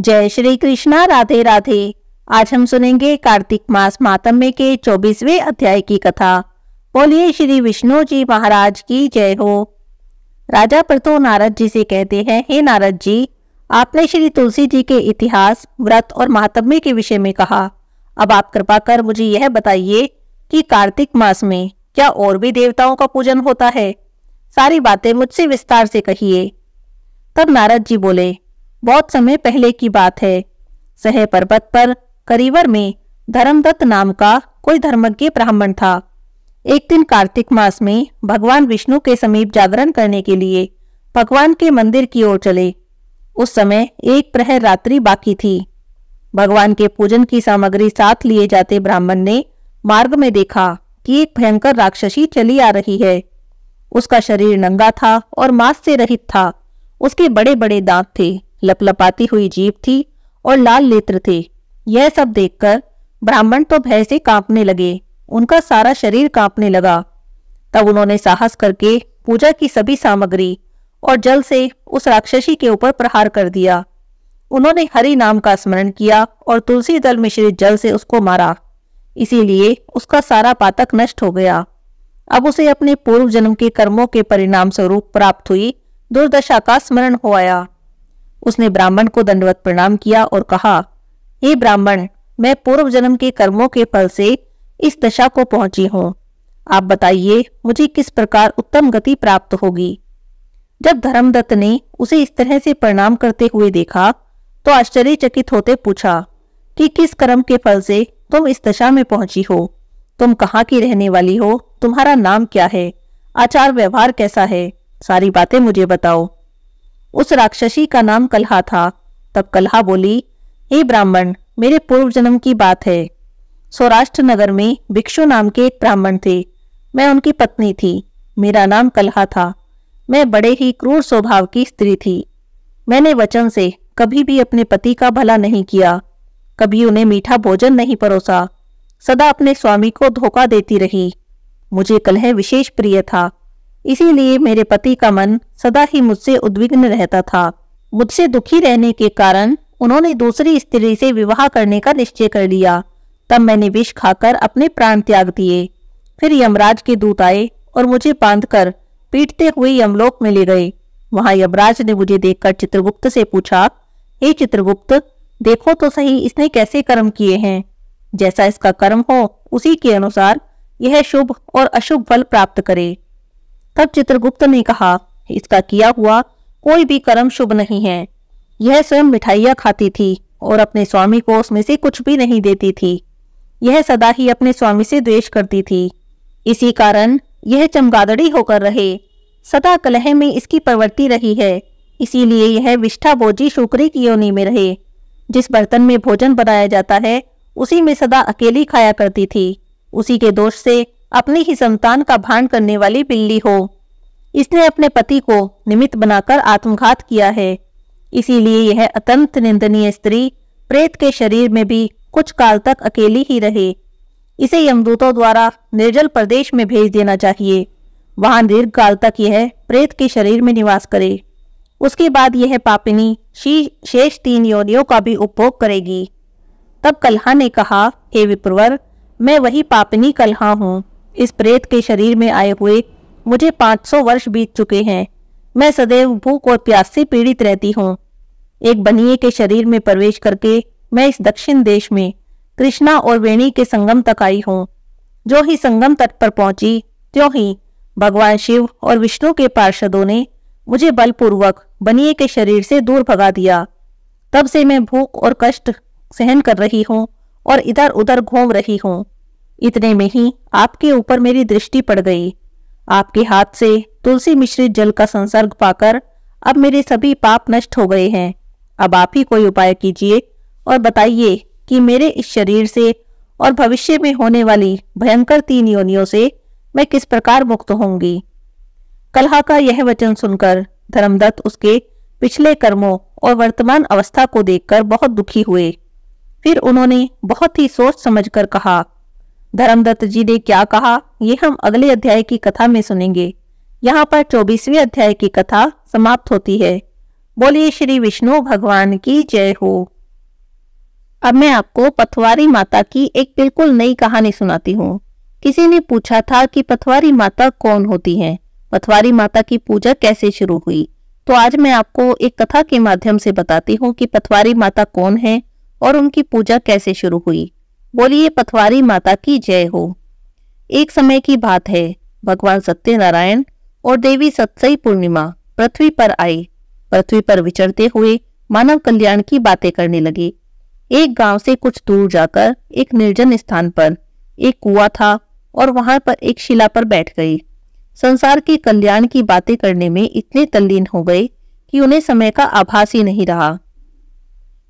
जय श्री कृष्णा राधे राधे आज हम सुनेंगे कार्तिक मास मातम्य के चौबीसवें अध्याय की कथा बोलिए श्री विष्णु जी महाराज की जय हो राजा प्रतो नारद जी से कहते हैं हे नारद जी आपने श्री तुलसी जी के इतिहास व्रत और महात्म्य के विषय में कहा अब आप कृपा कर मुझे यह बताइए कि कार्तिक मास में क्या और भी देवताओं का पूजन होता है सारी बातें मुझसे विस्तार से कहिए तब नारद जी बोले बहुत समय पहले की बात है सह पर्वत पर करीवर में धर्मदत्त नाम का कोई धर्मज्ञ ब्राह्मण था एक दिन कार्तिक मास में भगवान विष्णु के समीप जागरण करने के लिए भगवान के मंदिर की ओर चले उस समय एक प्रहर रात्रि बाकी थी भगवान के पूजन की सामग्री साथ लिए जाते ब्राह्मण ने मार्ग में देखा कि एक भयंकर राक्षसी चली आ रही है उसका शरीर नंगा था और मांस से रहित था उसके बड़े बड़े दांत थे लपलपाती हुई जीप थी और लाल नेत्र थे यह सब देखकर ब्राह्मण तो भय से कांपने लगे उनका सारा शरीर कांपने लगा तब उन्होंने साहस करके पूजा की सभी सामग्री और जल से उस राक्षसी के ऊपर प्रहार कर दिया उन्होंने हरि नाम का स्मरण किया और तुलसी दल मिश्रित जल से उसको मारा इसीलिए उसका सारा पातक नष्ट हो गया अब उसे अपने पूर्व जन्म के कर्मों के परिणाम स्वरूप प्राप्त हुई दुर्दशा का स्मरण हो आया उसने ब्राह्मण को दंडवत प्रणाम किया और कहा हे ब्राह्मण मैं पूर्व जन्म के कर्मों के फल से इस दशा को पहुंची हूँ आप बताइए मुझे किस प्रकार उत्तम गति प्राप्त होगी जब धर्मदत्त ने उसे इस तरह से प्रणाम करते हुए देखा तो आश्चर्यचकित होते पूछा कि किस कर्म के फल से तुम इस दशा में पहुंची हो तुम कहाँ की रहने वाली हो तुम्हारा नाम क्या है आचार व्यवहार कैसा है सारी बातें मुझे बताओ उस राक्षसी का नाम कल्हा था तब कल्हा बोली हे ब्राह्मण मेरे पूर्व जन्म की बात है सौराष्ट्र नगर में भिक्षु नाम के एक ब्राह्मण थे मैं उनकी पत्नी थी मेरा नाम कल्हा था मैं बड़े ही क्रूर स्वभाव की स्त्री थी मैंने वचन से कभी भी अपने पति का भला नहीं किया कभी उन्हें मीठा भोजन नहीं परोसा सदा अपने स्वामी को धोखा देती रही मुझे कलह विशेष प्रिय था इसीलिए मेरे पति का मन सदा ही मुझसे उद्विग्न रहता था मुझसे दुखी रहने के कारण उन्होंने दूसरी स्त्री से विवाह करने का निश्चय कर लिया तब मैंने विष खाकर अपने प्राण त्याग दिए फिर यमराज के दूत आए और मुझे बांधकर पीटते हुए यमलोक में ले गए वहां यमराज ने मुझे देखकर चित्रगुप्त से पूछा हे चित्रगुप्त देखो तो सही इसने कैसे कर्म किए हैं जैसा इसका कर्म हो उसी के अनुसार यह शुभ और अशुभ फल प्राप्त करे तब चित्रगुप्त ने कहा इसका किया हुआ कोई भी कर्म शुभ नहीं है यह स्वयं मिठाइयाँ खाती थी और अपने स्वामी को उसमें से कुछ भी नहीं देती थी यह सदा ही अपने स्वामी से द्वेष करती थी इसी कारण यह चमगादड़ी होकर रहे सदा कलह में इसकी प्रवृत्ति रही है इसीलिए यह विष्ठा बोझी शुक्री की योनि में रहे जिस बर्तन में भोजन बनाया जाता है उसी में सदा अकेली खाया करती थी उसी के दोष से अपनी ही संतान का भान करने वाली बिल्ली हो इसने अपने पति को निमित्त बनाकर आत्मघात किया है इसीलिए यह अत्यंत निंदनीय स्त्री प्रेत के शरीर में भी कुछ काल तक अकेली ही रहे इसे यमदूतों द्वारा निर्जल प्रदेश में भेज देना चाहिए वहां दीर्घ काल तक यह प्रेत के शरीर में निवास करे उसके बाद यह पापिनी शेष तीन योनियों का भी उपभोग करेगी तब कल्हा ने कहा हे विप्रवर मैं वही पापिनी कल्हा हूँ इस प्रेत के शरीर में आए हुए मुझे 500 वर्ष बीत चुके हैं मैं सदैव भूख और प्यास से पीड़ित रहती हूँ एक बनिए के शरीर में प्रवेश करके मैं इस दक्षिण देश में कृष्णा और वेणी के संगम तक आई हूँ जो ही संगम तट पर पहुंची त्यों ही भगवान शिव और विष्णु के पार्षदों ने मुझे बलपूर्वक बनिए के शरीर से दूर भगा दिया तब से मैं भूख और कष्ट सहन कर रही हूँ और इधर उधर घूम रही हूँ इतने में ही आपके ऊपर मेरी दृष्टि पड़ गई आपके हाथ से तुलसी मिश्रित जल का संसर्ग पाकर अब मेरे सभी पाप नष्ट हो गए हैं अब आप ही कोई उपाय कीजिए और बताइए कि मेरे इस शरीर से और भविष्य में होने वाली भयंकर तीन योनियों से मैं किस प्रकार मुक्त होंगी कलहा का यह वचन सुनकर धर्मदत्त उसके पिछले कर्मों और वर्तमान अवस्था को देखकर बहुत दुखी हुए फिर उन्होंने बहुत ही सोच समझकर कहा धर्मदत्त जी ने क्या कहा ये हम अगले अध्याय की कथा में सुनेंगे यहाँ पर चौबीसवी अध्याय की कथा समाप्त होती है बोलिए श्री विष्णु भगवान की जय हो अब मैं आपको पथवारी माता की एक बिल्कुल नई कहानी सुनाती हूँ किसी ने पूछा था कि पथवारी माता कौन होती है पथवारी माता की पूजा कैसे शुरू हुई तो आज मैं आपको एक कथा के माध्यम से बताती हूँ कि पथवारी माता कौन है और उनकी पूजा कैसे शुरू हुई बोलिए पथवारी माता की जय हो एक समय की बात है भगवान सत्यनारायण और देवी सत्सई पूर्णिमा पृथ्वी पर आई पृथ्वी पर विचरते हुए मानव कल्याण की बातें करने लगे एक गांव से कुछ दूर जाकर एक निर्जन स्थान पर एक कुआ था और वहां पर एक शिला पर बैठ गई संसार के कल्याण की बातें करने में इतने तल्लीन हो गए कि उन्हें समय का आभास ही नहीं रहा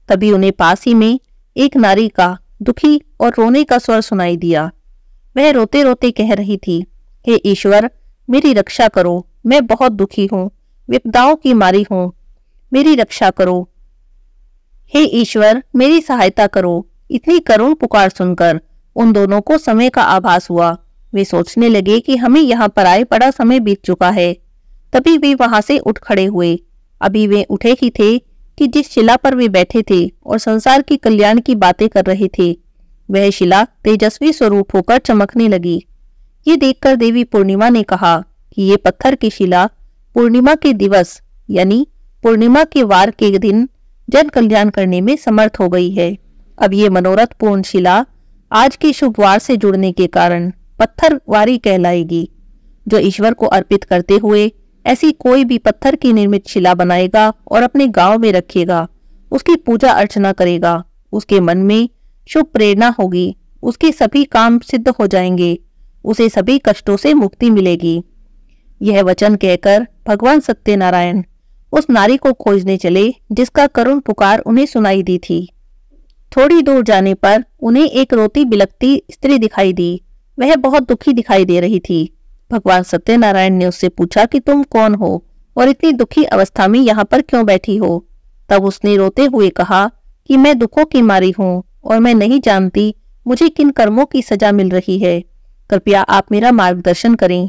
तभी उन्हें पास ही में एक नारी का दुखी और रोने का स्वर सुनाई दिया वह रोते रोते कह रही थी हे ईश्वर मेरी रक्षा करो मैं बहुत दुखी हूँ विपदाओं की मारी हूँ मेरी रक्षा करो हे ईश्वर मेरी सहायता करो इतनी करुण पुकार सुनकर उन दोनों को समय का आभास हुआ वे सोचने लगे कि हमें यहाँ पर आए पड़ा समय बीत चुका है तभी वे वहां से उठ खड़े हुए अभी वे उठे ही थे कि जिस शिला पर वे बैठे थे और संसार के कल्याण की बातें कर रहे थे वह शिला तेजस्वी स्वरूप होकर चमकने लगी ये देखकर देवी पूर्णिमा ने कहा कि ये पत्थर की शिला पूर्णिमा के दिवस यानी पूर्णिमा के वार के दिन जन कल्याण करने में समर्थ हो गई है अब ये मनोरथ पूर्ण शिला आज के शुभ वार से जुड़ने के कारण पत्थर वारी कहलाएगी जो ईश्वर को अर्पित करते हुए ऐसी कोई भी पत्थर की निर्मित शिला बनाएगा और अपने गांव में रखेगा उसकी पूजा अर्चना करेगा उसके मन में शुभ प्रेरणा होगी उसके सभी काम सिद्ध हो जाएंगे उसे सभी कष्टों से मुक्ति मिलेगी यह वचन कहकर भगवान सत्यनारायण उस नारी को खोजने चले जिसका करुण पुकार उन्हें सुनाई दी थी थोड़ी दूर जाने पर उन्हें एक रोती बिलकती स्त्री दिखाई दी वह बहुत दुखी दिखाई दे रही थी भगवान सत्यनारायण ने उससे पूछा कि तुम कौन हो और इतनी दुखी अवस्था में यहाँ पर क्यों बैठी हो तब उसने रोते हुए कहा कि मैं दुखों की मारी हूँ और मैं नहीं जानती मुझे किन कर्मों की सजा मिल रही है कृपया आप मेरा मार्गदर्शन करें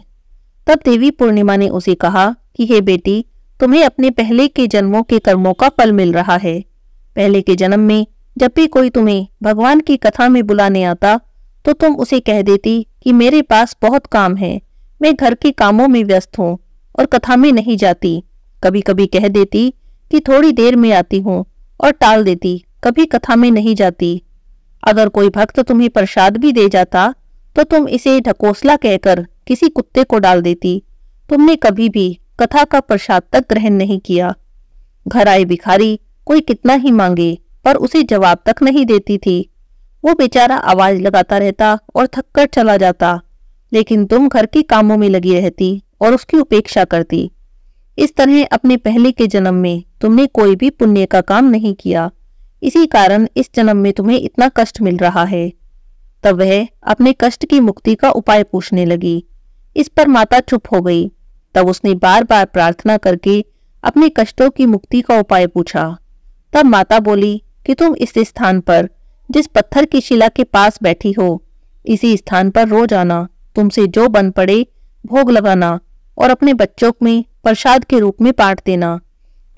तब देवी पूर्णिमा ने उसे कहा कि हे बेटी तुम्हें अपने पहले के जन्मों के कर्मों का फल मिल रहा है पहले के जन्म में जब भी कोई तुम्हें भगवान की कथा में बुलाने आता तो तुम उसे कह देती कि मेरे पास बहुत काम है मैं घर के कामों में व्यस्त हूँ और कथा में नहीं जाती कभी कभी कह देती कि थोड़ी देर में आती हूँ और टाल देती कभी कथा में नहीं जाती अगर कोई भक्त तुम्हें प्रसाद भी दे जाता तो तुम इसे ढकोसला कहकर किसी कुत्ते को डाल देती तुमने कभी भी कथा का प्रसाद तक ग्रहण नहीं किया घर आए भिखारी कोई कितना ही मांगे पर उसे जवाब तक नहीं देती थी वो बेचारा आवाज लगाता रहता और थककर चला जाता लेकिन तुम घर के कामों में लगी रहती और उसकी उपेक्षा करती इस तरह अपने पहले के जन्म में तुमने कोई भी पुण्य का काम नहीं किया इसी कारण इस जन्म में तुम्हें इतना कष्ट मिल रहा है तब वह अपने कष्ट की मुक्ति का उपाय पूछने लगी इस पर माता चुप हो गई तब उसने बार बार प्रार्थना करके अपने कष्टों की मुक्ति का उपाय पूछा तब माता बोली कि तुम इस स्थान पर जिस पत्थर की शिला के पास बैठी हो इसी स्थान पर रोज आना तुमसे जो बन पड़े भोग लगाना और अपने बच्चों में प्रसाद के रूप में बांट देना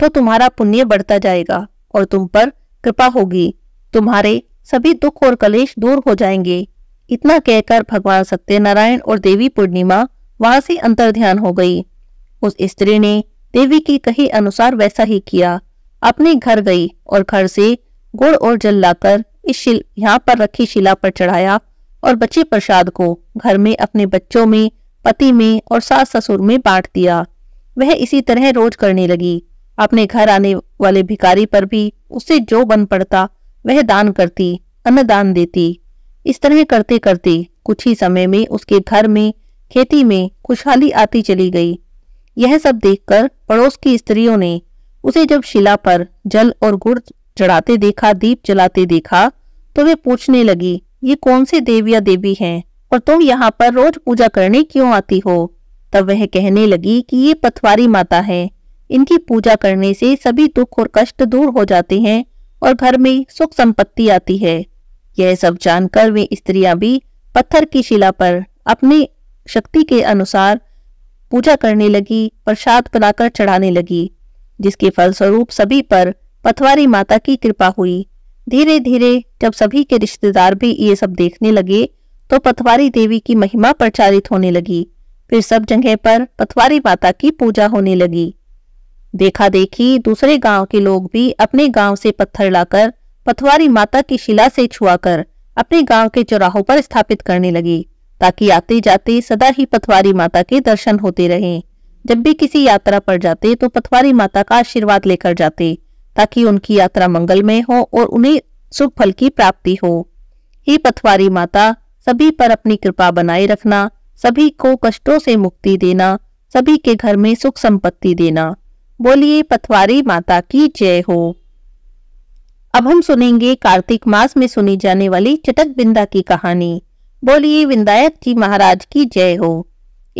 तो तुम्हारा पुण्य बढ़ता जाएगा और तुम पर कृपा होगी तुम्हारे सभी दुख और कलेश दूर हो जाएंगे इतना कहकर भगवान सत्यनारायण और देवी पूर्णिमा वहां से अंतर ध्यान हो गई उस स्त्री ने देवी के कही अनुसार वैसा ही किया अपने घर गई और घर से गुड़ और जल लाकर इस शिल यहाँ पर रखी शिला पर चढ़ाया और बचे प्रसाद को घर में अपने बच्चों में पति में और सास ससुर में बांट दिया वह इसी तरह रोज करने लगी अपने घर आने वाले भिकारी पर भी उससे जो बन पड़ता वह दान करती अन्नदान देती इस तरह करते करते कुछ ही समय में उसके घर में खेती में खुशहाली आती चली गई यह सब देखकर पड़ोस की स्त्रियों ने उसे जब शिला पर जल और गुड़ चढ़ाते देखा दीप जलाते देखा तो वे पूछने लगी ये कौन सी देव या देवी है और तुम यहाँ पर रोज पूजा करने क्यों आती हो तब वह कहने लगी कि ये पथवारी माता है इनकी पूजा करने से सभी दुख और कष्ट दूर हो जाते हैं और घर में सुख संपत्ति आती है यह सब जानकर वे स्त्रियां भी पत्थर की शिला पर अपनी शक्ति के अनुसार पूजा करने लगी प्रसाद बनाकर चढ़ाने लगी जिसके फलस्वरूप सभी पर पथवारी माता की कृपा हुई धीरे धीरे जब सभी के रिश्तेदार भी ये सब देखने लगे तो पथवारी देवी की महिमा प्रचारित होने लगी फिर सब जगह पर पथवारी माता की पूजा होने लगी देखा देखी दूसरे गांव के लोग भी अपने गांव से पत्थर लाकर पथवारी माता की शिला से छुआकर अपने गांव के चौराहों पर स्थापित करने लगी ताकि आते जाते सदा ही पथवारी माता के दर्शन होते रहे जब भी किसी यात्रा पर जाते तो पथवारी माता का आशीर्वाद लेकर जाते ताकि उनकी यात्रा मंगलमय हो और उन्हें सुख फल की प्राप्ति हो ही पथवारी माता सभी पर अपनी कृपा बनाए रखना सभी को कष्टों से मुक्ति देना सभी के घर में सुख संपत्ति देना बोलिए पथवारी माता की जय हो अब हम सुनेंगे कार्तिक मास में सुनी जाने वाली चटक बिंदा की कहानी बोलिए विंदायक जी महाराज की जय हो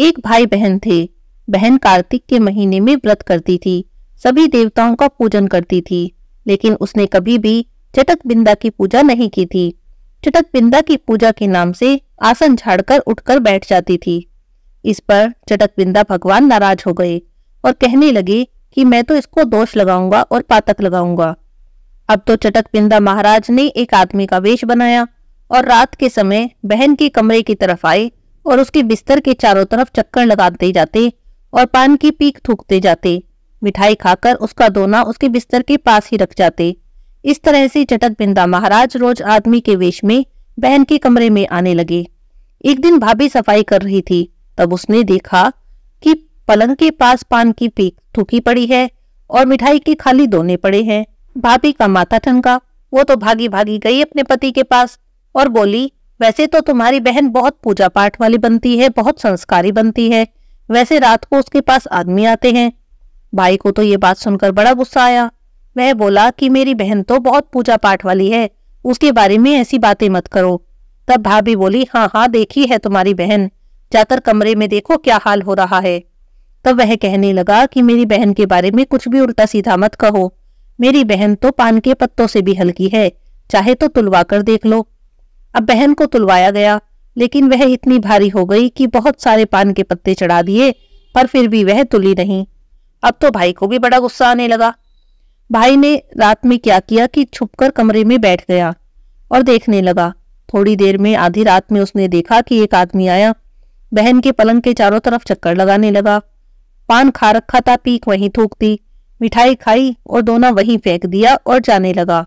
एक भाई बहन थे बहन कार्तिक के महीने में व्रत करती थी सभी देवताओं का पूजन करती थी लेकिन उसने कभी भी चटक बिंदा की पूजा नहीं की थी चटक बिंदा की पूजा के नाम से आसन झाड़कर उठकर बैठ जाती थी इस पर चटक बिंदा भगवान नाराज हो गए और कहने लगे कि मैं तो इसको दोष लगाऊंगा और पातक लगाऊंगा अब तो चटक बिंदा महाराज ने एक आदमी का वेश बनाया और रात के समय बहन के कमरे की तरफ आए और उसके बिस्तर के चारों तरफ चक्कर लगाते जाते और पान की पीक थूकते जाते मिठाई खाकर उसका दोना उसके बिस्तर के पास ही रख जाते इस तरह से चटक बिंदा महाराज रोज आदमी के वेश में बहन के कमरे में आने लगे एक दिन भाभी सफाई कर रही थी तब उसने देखा कि पलंग के पास पान की पीक थूकी पड़ी है और मिठाई के खाली दोने पड़े हैं भाभी का माथा ठनका वो तो भागी भागी गई अपने पति के पास और बोली वैसे तो तुम्हारी बहन बहुत पूजा पाठ वाली बनती है बहुत संस्कारी बनती है वैसे रात को उसके पास आदमी आते हैं भाई को तो ये बात सुनकर बड़ा गुस्सा आया वह बोला कि मेरी बहन तो बहुत पूजा पाठ वाली है उसके बारे में ऐसी बातें मत करो तब भाभी बोली हाँ हाँ देखी है तुम्हारी बहन जाकर कमरे में देखो क्या हाल हो रहा है तब वह कहने लगा कि मेरी बहन के बारे में कुछ भी उल्टा सीधा मत कहो मेरी बहन तो पान के पत्तों से भी हल्की है चाहे तो तुलवा कर देख लो अब बहन को तुलवाया गया लेकिन वह इतनी भारी हो गई कि बहुत सारे पान के पत्ते चढ़ा दिए पर फिर भी वह तुली नहीं अब तो भाई को भी बड़ा गुस्सा आने लगा भाई ने रात में क्या किया कि छुपकर कमरे में बैठ गया और देखने लगा थोड़ी देर में आधी रात में उसने देखा कि एक आदमी आया बहन के पलंग के चारों तरफ चक्कर लगाने लगा पान खा रखा था पीक वहीं थूक दी मिठाई खाई और दोना वहीं फेंक दिया और जाने लगा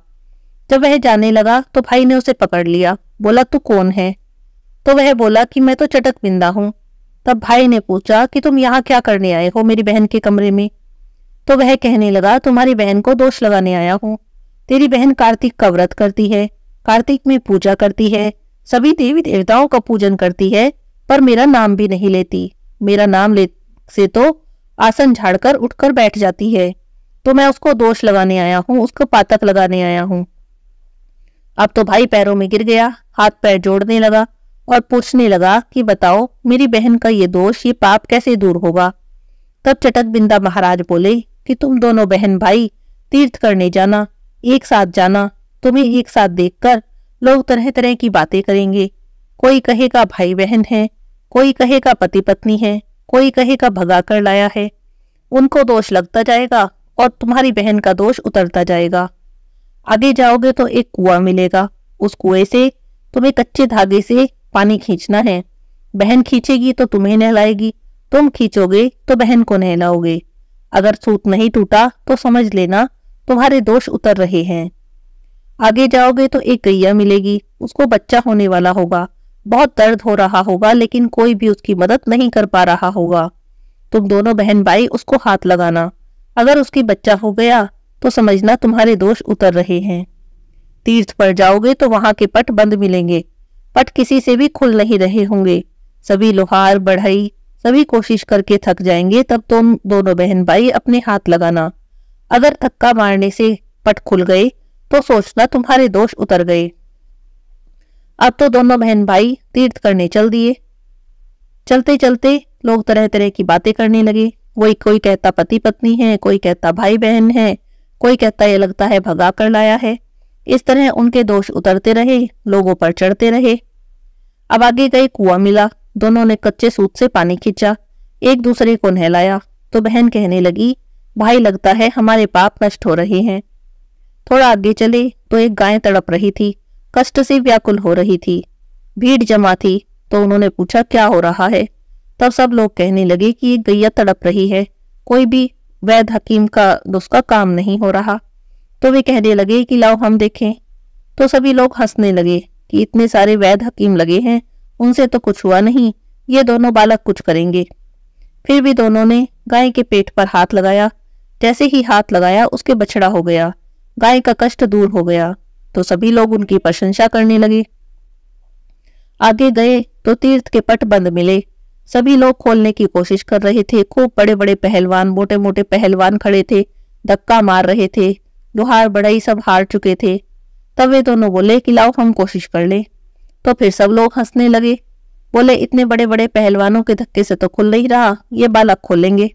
जब वह जाने लगा तो भाई ने उसे पकड़ लिया बोला तू कौन है तो वह बोला कि मैं तो चटक बिंदा हूं तब भाई ने पूछा कि तुम यहाँ क्या करने आए हो मेरी बहन के कमरे में तो वह कहने लगा तुम्हारी बहन को दोष लगाने आया हूँ तेरी बहन कार्तिक का व्रत करती है कार्तिक में पूजा करती है सभी देवी देवताओं का पूजन करती है पर मेरा नाम भी नहीं लेती मेरा नाम ले से तो आसन झाड़कर उठकर बैठ जाती है तो मैं उसको दोष लगाने आया हूँ उसको पातक लगाने आया हूँ अब तो भाई पैरों में गिर गया हाथ पैर जोड़ने लगा और पूछने लगा कि बताओ मेरी बहन का ये दोष ये पाप कैसे दूर होगा तब चटक बिंदा महाराज बोले कि तुम दोनों बहन भाई तीर्थ करने जाना एक साथ जाना तुम्हें एक साथ देखकर लोग तरह तरह की बातें करेंगे कोई कहेगा भाई बहन है कोई कहेगा पति पत्नी है कोई कहेगा भगा कर लाया है उनको दोष लगता जाएगा और तुम्हारी बहन का दोष उतरता जाएगा आगे जाओगे तो एक कुआं मिलेगा उस कुएं से तुम्हें कच्चे धागे से पानी खींचना है बहन खींचेगी तो तुम्हें नहलाएगी तुम खींचोगे तो बहन को नहलाओगे अगर सूत नहीं टूटा तो समझ लेना तुम्हारे दोष उतर रहे हैं आगे जाओगे तो एक गैया मिलेगी उसको बच्चा होने वाला होगा बहुत दर्द हो रहा होगा लेकिन कोई भी उसकी मदद नहीं कर पा रहा होगा तुम दोनों बहन भाई उसको हाथ लगाना अगर उसकी बच्चा हो गया तो समझना तुम्हारे दोष उतर रहे हैं तीर्थ पर जाओगे तो वहां के पट बंद मिलेंगे पट किसी से भी खुल नहीं रहे होंगे सभी लोहार बढ़ई सभी कोशिश करके थक जाएंगे तब तुम तो दोनों बहन भाई अपने हाथ लगाना अगर थक्का मारने से पट खुल गए तो सोचना तुम्हारे दोष उतर गए अब तो दोनों बहन भाई तीर्थ करने चल दिए चलते चलते लोग तरह तरह की बातें करने लगे वही कोई कहता पति पत्नी है कोई कहता भाई बहन है कोई कहता यह लगता है भगा कर लाया है इस तरह उनके दोष उतरते रहे लोगों पर चढ़ते रहे अब आगे गए कुआं मिला दोनों ने कच्चे सूत से पानी खींचा एक दूसरे को नहलाया तो बहन कहने लगी भाई लगता है हमारे पाप नष्ट हो रहे हैं थोड़ा आगे चले तो एक गाय तड़प रही थी कष्ट से व्याकुल हो रही थी भीड़ जमा थी तो उन्होंने पूछा क्या हो रहा है तब सब लोग कहने लगे कि एक गैया तड़प रही है कोई भी वैध हकीम का उसका काम नहीं हो रहा तो वे कहने लगे कि लाओ हम देखें तो सभी लोग हंसने लगे कि इतने सारे वैध हकीम लगे हैं उनसे तो कुछ हुआ नहीं ये दोनों बालक कुछ करेंगे फिर भी दोनों ने गाय के पेट पर हाथ लगाया जैसे ही हाथ लगाया उसके बछड़ा हो गया गाय का कष्ट दूर हो गया तो सभी लोग उनकी प्रशंसा करने लगे आगे गए तो तीर्थ के पट बंद मिले सभी लोग खोलने की कोशिश कर रहे थे खूब बड़े बड़े पहलवान मोटे मोटे पहलवान खड़े थे धक्का मार रहे थे लोहार ही सब हार चुके थे तब वे दोनों बोले कि लाओ हम कोशिश कर लें तो फिर सब लोग हंसने लगे बोले इतने बड़े बड़े पहलवानों के धक्के से तो खुल नहीं रहा ये बालक खोलेंगे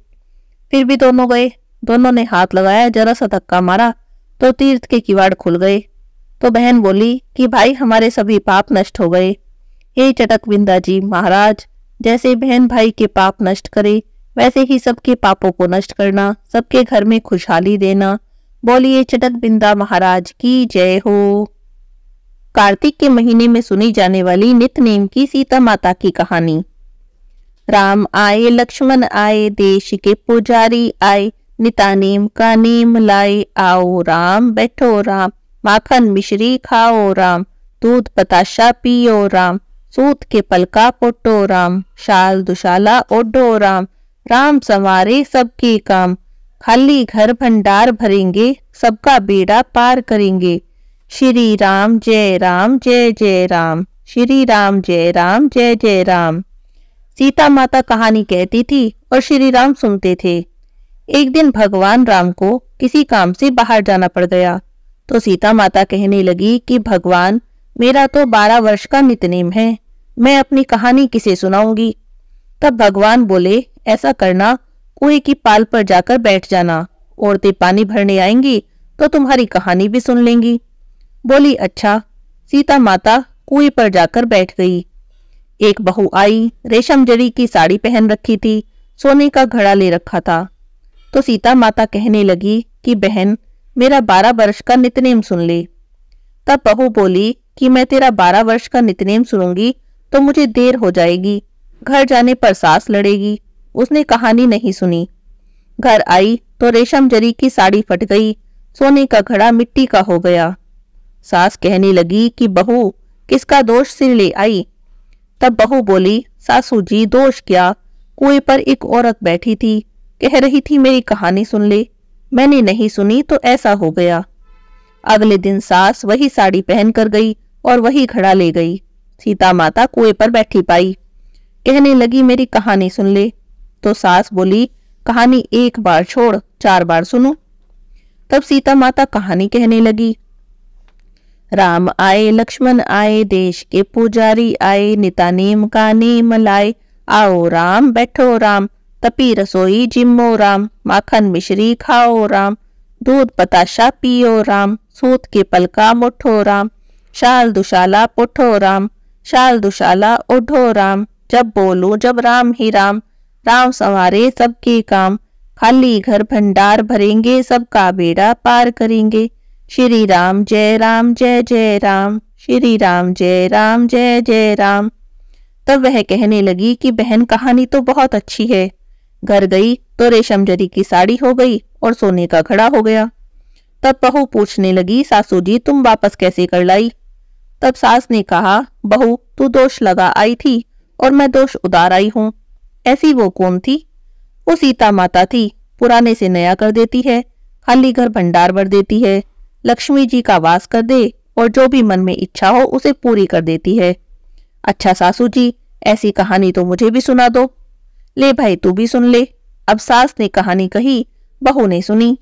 फिर भी दोनों गए दोनों ने हाथ लगाया जरा सा धक्का मारा तो तीर्थ के किवाड़ खुल गए तो बहन बोली कि भाई हमारे सभी पाप नष्ट हो गए हे चटक बिंदा जी महाराज जैसे बहन भाई के पाप नष्ट करे वैसे ही सबके पापों को नष्ट करना सबके घर में खुशहाली देना बोलिए चटक बिंदा महाराज की जय हो कार्तिक के महीने में सुनी जाने वाली नित नेम की सीता माता की कहानी राम आए लक्ष्मण आए देश के पुजारी आए निता नेम का नेम लाए आओ राम बैठो राम माखन मिश्री खाओ राम दूध पताशा पियो राम सूत के पलका पोटो राम शाल दुशाला ओढ़ो राम राम संवारे सबके काम खाली घर भंडार भरेंगे सबका बेड़ा पार करेंगे श्री राम जय राम जय जय राम श्री राम जय राम जय जय राम सीता माता कहानी कहती थी और श्री राम सुनते थे एक दिन भगवान राम को किसी काम से बाहर जाना पड़ गया तो सीता माता कहने लगी कि भगवान मेरा तो बारह वर्ष का नितनेम है मैं अपनी कहानी किसे सुनाऊंगी तब भगवान बोले ऐसा करना कुएं की पाल पर जाकर बैठ जाना औरतें पानी भरने आएंगी तो तुम्हारी कहानी भी सुन लेंगी बोली अच्छा सीता माता कुएं पर जाकर बैठ गई एक बहु आई रेशम जड़ी की साड़ी पहन रखी थी सोने का घड़ा ले रखा था तो सीता माता कहने लगी कि बहन मेरा बारह वर्ष का नितनेम सुन ले तब बहू बोली कि मैं तेरा बारह वर्ष का नितनेम सुनूंगी तो मुझे देर हो जाएगी घर जाने पर सास लड़ेगी उसने कहानी नहीं सुनी घर आई तो रेशम जरी की साड़ी फट गई सोने का घड़ा मिट्टी का हो गया सास कहने लगी कि बहू किसका दोष सिर ले आई तब बहू बोली सासू जी दोष क्या कुएं पर एक औरत बैठी थी कह रही थी मेरी कहानी सुन ले मैंने नहीं सुनी तो ऐसा हो गया अगले दिन सास वही साड़ी पहन कर गई और वही घड़ा ले गई सीता माता कुएं पर बैठी पाई कहने लगी मेरी कहानी सुन ले तो सास बोली कहानी एक बार छोड़ चार बार सुनो तब सीता माता कहानी कहने लगी राम आए लक्ष्मण आए देश के पुजारी आए निता नेम का नेम लाए आओ राम बैठो राम तपी रसोई जिम्मो राम माखन मिश्री खाओ राम दूध पताशा पियो राम सूत के पलका मुठो राम शाल दुशाला पुठो राम शाल दुशाला उठो राम जब बोलो जब राम ही राम राम संवारे सबके काम खाली घर भंडार भरेंगे सबका बेड़ा पार करेंगे श्री राम जय राम जय जय राम श्री राम जय राम जय जय राम तब वह कहने लगी कि बहन कहानी तो बहुत अच्छी है घर गई तो रेशम जरी की साड़ी हो गई और सोने का घड़ा हो गया तब बहू पूछने लगी सासू जी तुम वापस कैसे कर लाई तब सास ने कहा बहू तू दोष लगा आई थी और मैं दोष उतार आई हूँ ऐसी वो कौन थी वो सीता माता थी पुराने से नया कर देती है खाली घर भंडार भर देती है लक्ष्मी जी का वास कर दे और जो भी मन में इच्छा हो उसे पूरी कर देती है अच्छा सासू जी ऐसी कहानी तो मुझे भी सुना दो ले भाई तू भी सुन ले अब सास ने कहानी कही बहू ने सुनी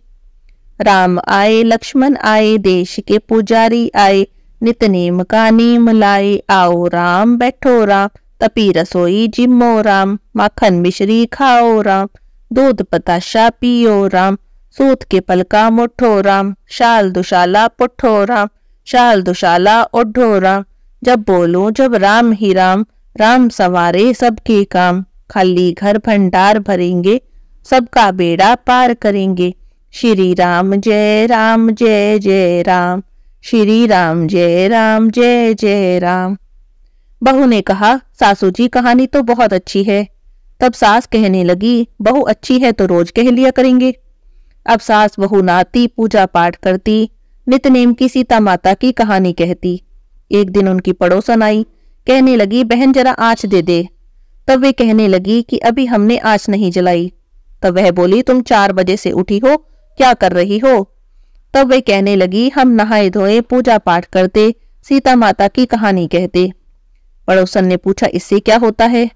राम आए लक्ष्मण आए देश के पुजारी आए नित नेम का नेम लाए आओ राम बैठो राम तपी रसोई जिम्मो राम माखन मिश्री खाओ राम दूध पताशा पियो राम सूत के पलका मुठो राम शाल दुशाला पुठो राम शाल दुशाला ओढ़ो राम जब बोलो जब राम ही राम राम सवारे सबके काम खाली घर भंडार भरेंगे सबका बेड़ा पार करेंगे श्री राम जय राम जय जय राम श्री राम जय राम जय जय राम बहू ने कहा सासू जी कहानी तो बहुत अच्छी है तब सास कहने लगी बहू अच्छी है तो रोज कह लिया करेंगे अब सास बहू नाती पूजा पाठ करती नित की सीता माता की कहानी कहती एक दिन उनकी पड़ोसन आई कहने लगी बहन जरा आँच दे दे तब वे कहने लगी कि अभी हमने आँच नहीं जलाई तब वह बोली तुम चार बजे से उठी हो क्या कर रही हो तब वे कहने लगी हम नहाए धोए पूजा पाठ करते सीता माता की कहानी कहते पड़ोसन ने पूछा इससे क्या होता है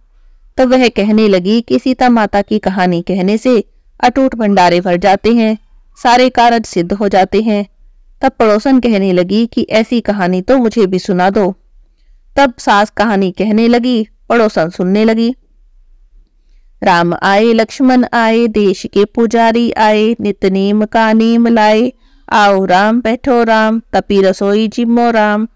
तब वह कहने लगी कि सीता माता की कहानी कहने से अटूट भंडारे भर जाते हैं सारे कारज सिद्ध हो जाते हैं तब पड़ोसन कहने लगी कि ऐसी कहानी तो मुझे भी सुना दो तब सास कहानी कहने लगी पड़ोसन सुनने लगी राम आए लक्ष्मण आए देश के पुजारी आए नित नेम का नेम लाए आओ राम बैठो राम तपी रसोई जिमो राम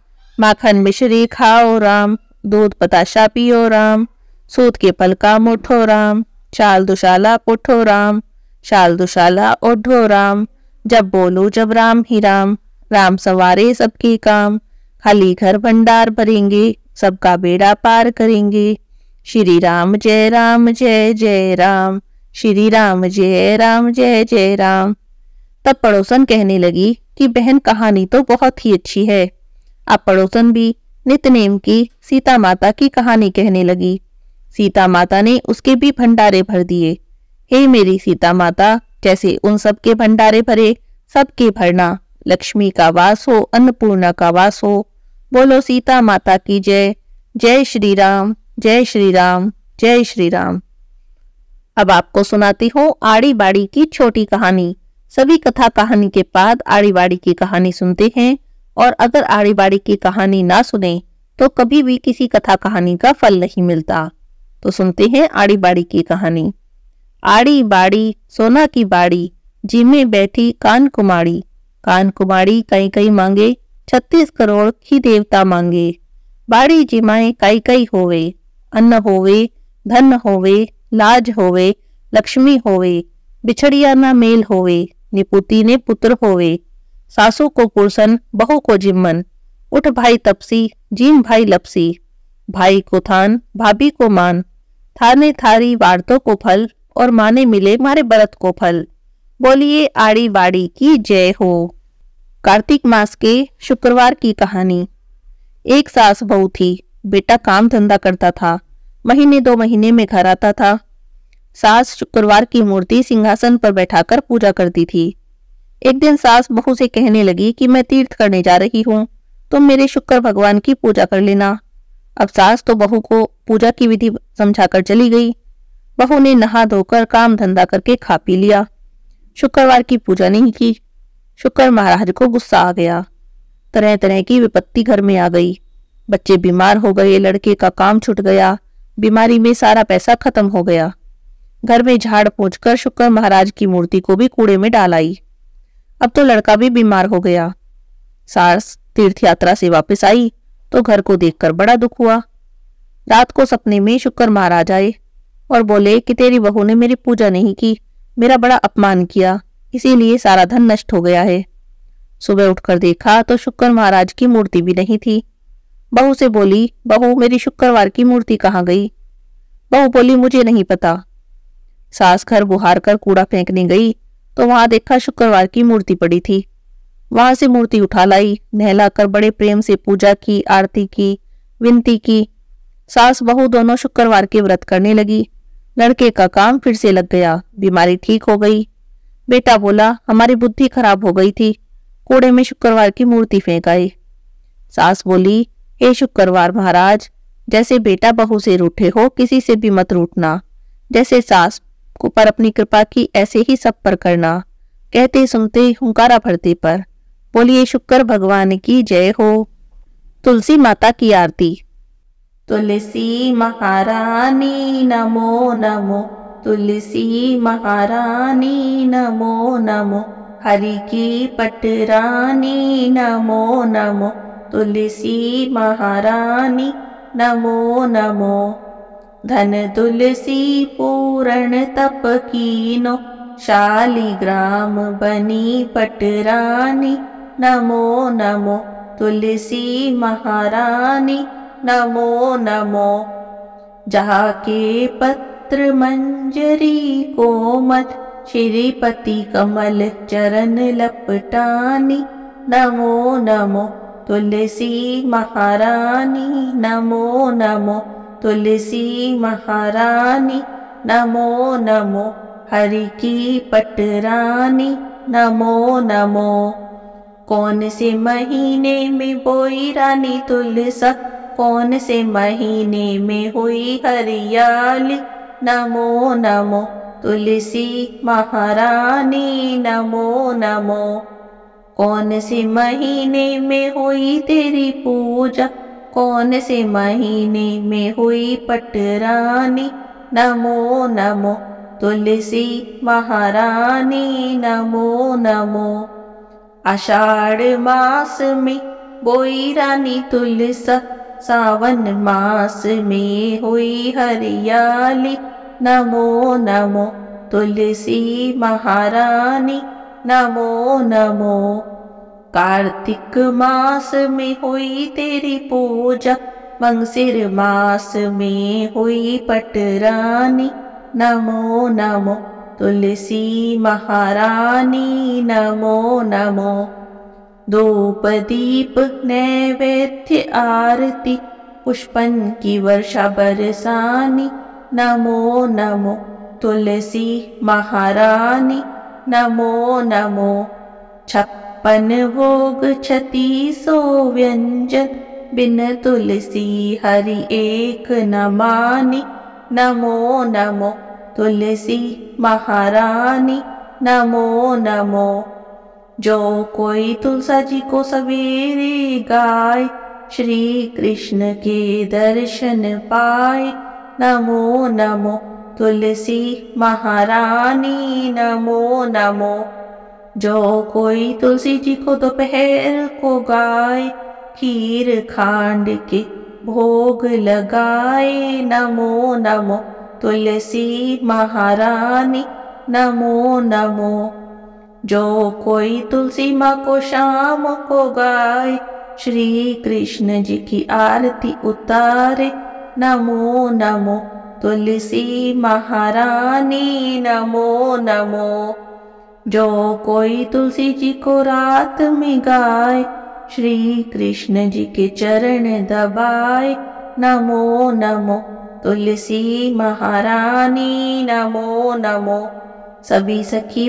माखन मिश्री खाओ राम दूध पताशा पियो राम सूत के पलका मुठो राम चाल दुशाला पुठो राम शाल दुशाला ओढ़ो राम जब बोलो जब राम ही राम राम सवारे सबके काम खाली घर भंडार भरेंगे सबका बेड़ा पार करेंगे श्री राम जय राम जय जय राम श्री राम जय राम जय जय राम तब पड़ोसन कहने लगी कि बहन कहानी तो बहुत ही अच्छी है अब पड़ोसन भी नितनेम की सीता माता की कहानी कहने लगी सीता माता ने उसके भी भंडारे भर दिए हे मेरी सीता माता जैसे उन सबके भंडारे भरे सबके भरना लक्ष्मी का वास हो अन्नपूर्णा का वास हो बोलो सीता माता की जय जय श्री राम जय श्री राम जय श्री राम अब आपको सुनाती हूँ आड़ी बाड़ी की छोटी कहानी सभी कथा कहानी के बाद आड़ी बाड़ी की कहानी सुनते हैं और अगर आड़ी बाड़ी की कहानी ना सुने तो कभी भी किसी कथा कहानी का फल नहीं मिलता तो सुनते हैं आड़ी बाड़ी की कहानी आड़ी बाड़ी सोना की बाड़ी जिमे बैठी कान कुमारी कान कुमारी कई कई मांगे छत्तीस करोड़ की देवता मांगे बाड़ी जिमाए कई कई होवे अन्न होवे धन होवे लाज होवे लक्ष्मी होवे बिछड़िया ना मेल होवे निपुती ने पुत्र होवे सासू को पुरसन बहू को जिम्मन उठ भाई तपसी जीन भाई लपसी भाई को थान भाभी को मान थाने थारी वार्तों को फल और माने मिले मारे बरत को फल बोलिए आड़ी बाड़ी की जय हो कार्तिक मास के शुक्रवार की कहानी एक सास बहू थी बेटा काम धंधा करता था महीने दो महीने में घर आता था सास शुक्रवार की मूर्ति सिंहासन पर बैठाकर पूजा करती थी एक दिन सास बहू से कहने लगी कि मैं तीर्थ करने जा रही हूँ तुम तो मेरे शुक्र भगवान की पूजा कर लेना अब सास तो बहू को पूजा की विधि समझाकर चली गई बहू ने नहा धोकर काम धंधा करके खा पी लिया शुक्रवार की पूजा नहीं की शुक्र महाराज को गुस्सा आ गया तरह तरह की विपत्ति घर में आ गई बच्चे बीमार हो गए लड़के का काम छूट गया बीमारी में सारा पैसा खत्म हो गया घर में झाड़ पहुंच कर शुक्र महाराज की मूर्ति को भी कूड़े में डाल आई अब तो लड़का भी बीमार हो गया सास तीर्थ यात्रा से वापस आई तो घर को देखकर बड़ा दुख हुआ रात को सपने में शुक्र महाराज आए और बोले कि तेरी बहू ने मेरी पूजा नहीं की मेरा बड़ा अपमान किया इसीलिए सारा धन नष्ट हो गया है सुबह उठकर देखा तो शुक्र महाराज की मूर्ति भी नहीं थी बहू से बोली बहू मेरी शुक्रवार की मूर्ति कहाँ गई बहू बोली मुझे नहीं पता सास घर बुहार कर कूड़ा फेंकने गई तो वहां देखा शुक्रवार की मूर्ति पड़ी थी वहां से मूर्ति उठा लाई नहलाकर बड़े प्रेम से पूजा की आरती की विनती की सास बहू दोनों शुक्रवार के व्रत करने लगी लड़के का काम फिर से लग गया बीमारी ठीक हो गई बेटा बोला हमारी बुद्धि खराब हो गई थी कूड़े में शुक्रवार की मूर्ति फेंक आई सास बोली हे शुक्रवार महाराज जैसे बेटा बहू से रूठे हो किसी से भी मत रूठना जैसे सास को पर अपनी कृपा की ऐसे ही सब पर करना कहते सुनते हुंकारा भरते पर बोलिए शुक्र भगवान की जय हो तुलसी माता की आरती तुलसी महारानी नमो नमो तुलसी महारानी नमो नमो हरि की पटरानी नमो नमो तुलसी महारानी नमो नमो धन तुलसी पूरण तप कीनो शालिग्राम बनी पटरानी नमो नमो तुलसी महारानी नमो नमो जाके श्रीपति कमल चरण लपटानी नमो नमो तुलसी महारानी नमो नमो तुलसी महारानी नमो नमो हरि की पटरानी नमो नमो कौन से महीने में बोई रानी तुलसा कौन से महीने में हुई हरियाली नमो नमो तुलसी महारानी नमो नमो कौन से महीने में हुई तेरी पूजा कौन से महीने में हुई पटरानी नमो नमो तुलसी महारानी नमो नमो मास में बोईरानी तुलसा सावन मास में हुई हरियाली नमो नमो तुलसी महारानी नमो नमो कार्तिक मास में हुई तेरी पूजा मंगसिर मास में हुई पटरानी नमो नमो तुलसी महारानी नमो नमो धूपदीप नैवेद्य पुष्पन की वर्षा बरसानी नमो नमो तुलसी महारानी नमो नमो छप्पन भोग छतीसो व्यंजन बिन तुलसी हरि एक नमानी नमो नमो तुलसी महारानी नमो नमो जो कोई तुलसा जी को सवेरे गाय श्री कृष्ण के दर्शन पाए नमो नमो तुलसी महारानी नमो नमो जो कोई तुलसी जी को दोपहर को गाय खीर खांड के भोग लगाए नमो नमो तुलसी महारानी नमो नमो जो कोई तुलसी माँ को शाम को गाय श्री कृष्ण जी की आरती उतारे नमो नमो तुलसी महारानी नमो नमो जो कोई तुलसी जी को रात में गाए श्री कृष्ण जी के चरण दबाए नमो नमो तुलसी महारानी नमो नमो सभी सखी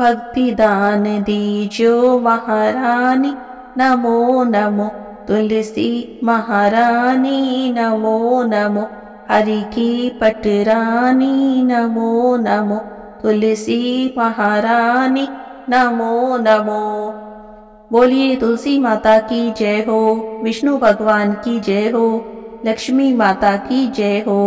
भक्ति दान दीजो महारानी नमो नमो तुलसी महारानी नमो नमो हरि की पटरानी नमो नमो तुलसी महारानी नमो नमो बोलिए तुलसी माता की जय हो विष्णु भगवान की जय हो लक्ष्मी माता की जय हो